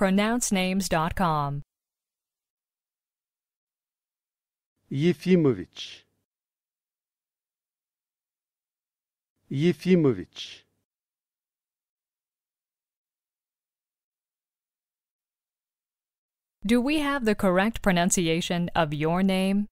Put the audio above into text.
pronouncenames.com. Yefimovich Yefimovich Do we have the correct pronunciation of your name?